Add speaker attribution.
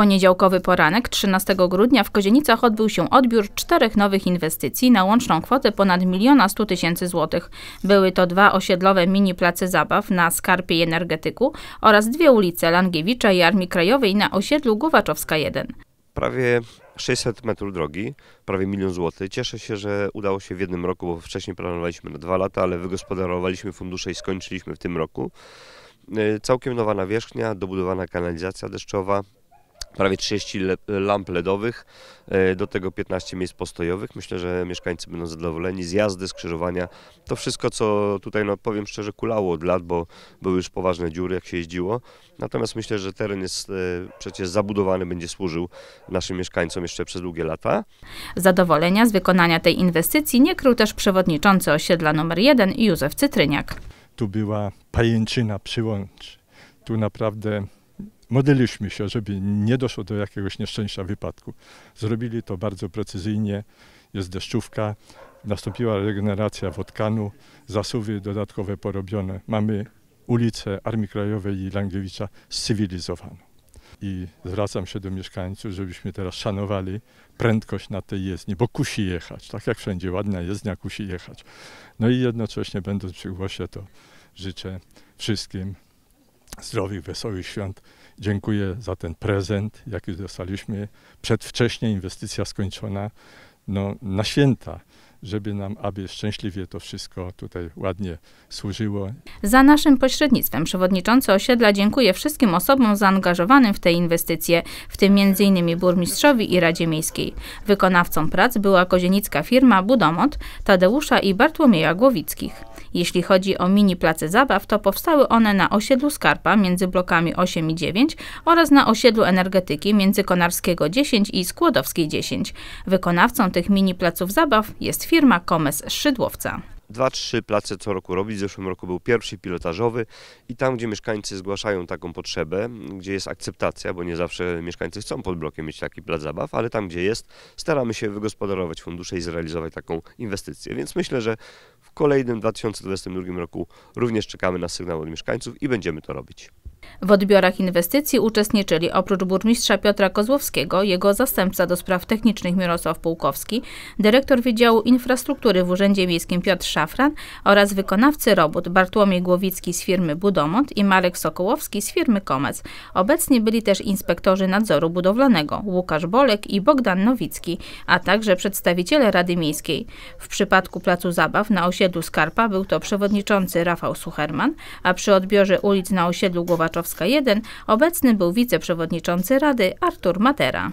Speaker 1: poniedziałkowy poranek 13 grudnia w Kozienicach odbył się odbiór czterech nowych inwestycji na łączną kwotę ponad miliona 100 tysięcy złotych. Były to dwa osiedlowe mini place zabaw na Skarpie i Energetyku oraz dwie ulice Langiewicza i Armii Krajowej na osiedlu Głowaczowska 1.
Speaker 2: Prawie 600 metrów drogi, prawie milion złotych. Cieszę się, że udało się w jednym roku, bo wcześniej planowaliśmy na dwa lata, ale wygospodarowaliśmy fundusze i skończyliśmy w tym roku. E, całkiem nowa nawierzchnia, dobudowana kanalizacja deszczowa, prawie 30 lamp LEDowych, e, do tego 15 miejsc postojowych. Myślę, że mieszkańcy będą zadowoleni. z jazdy, skrzyżowania, to wszystko, co tutaj, no powiem szczerze, kulało od lat, bo były już poważne dziury, jak się jeździło. Natomiast myślę, że teren jest e, przecież zabudowany, będzie służył naszym mieszkańcom jeszcze przez długie lata.
Speaker 1: Zadowolenia z wykonania tej inwestycji nie krył też przewodniczący osiedla nr 1 Józef Cytryniak.
Speaker 3: Tu była pajęczyna przyłącz. Tu naprawdę modeliśmy się, żeby nie doszło do jakiegoś nieszczęścia wypadku. Zrobili to bardzo precyzyjnie. Jest deszczówka, nastąpiła regeneracja wodkanu, zasuwy dodatkowe porobione. Mamy ulicę Armii Krajowej i Langiewicza zcywilizowaną. I zwracam się do mieszkańców, żebyśmy teraz szanowali prędkość na tej jezdni, bo kusi jechać. Tak jak wszędzie, ładna jezdnia kusi jechać. No i jednocześnie będąc przy głosie, to życzę wszystkim zdrowych, wesołych świąt. Dziękuję za ten prezent, jaki dostaliśmy. Przedwcześnie inwestycja skończona no, na święta żeby nam, aby szczęśliwie to wszystko tutaj ładnie służyło.
Speaker 1: Za naszym pośrednictwem przewodniczący osiedla dziękuję wszystkim osobom zaangażowanym w te inwestycje, w tym m.in. burmistrzowi i Radzie Miejskiej. Wykonawcą prac była kozienicka firma Budomot Tadeusza i Bartłomieja Głowickich. Jeśli chodzi o mini place zabaw, to powstały one na osiedlu Skarpa między blokami 8 i 9 oraz na osiedlu Energetyki między Konarskiego 10 i Skłodowskiej 10. Wykonawcą tych mini placów zabaw jest firma Komes Szydłowca.
Speaker 2: Dwa, trzy place co roku robić. W zeszłym roku był pierwszy pilotażowy i tam, gdzie mieszkańcy zgłaszają taką potrzebę, gdzie jest akceptacja, bo nie zawsze mieszkańcy chcą pod blokiem mieć taki plac zabaw, ale tam, gdzie jest, staramy się wygospodarować fundusze i zrealizować taką inwestycję. Więc myślę, że w kolejnym 2022 roku również czekamy na sygnał od mieszkańców i będziemy to robić.
Speaker 1: W odbiorach inwestycji uczestniczyli oprócz burmistrza Piotra Kozłowskiego, jego zastępca do spraw technicznych Mirosław Pułkowski, dyrektor Wydziału Infrastruktury w Urzędzie Miejskim Piotr Szafran oraz wykonawcy robót Bartłomiej Głowicki z firmy Budomont i Marek Sokołowski z firmy Komec. Obecni byli też inspektorzy nadzoru budowlanego Łukasz Bolek i Bogdan Nowicki, a także przedstawiciele Rady Miejskiej. W przypadku Placu Zabaw na osiedlu Skarpa był to przewodniczący Rafał Sucherman, a przy odbiorze ulic na osiedlu Głowa 1 obecny był wiceprzewodniczący Rady Artur Matera.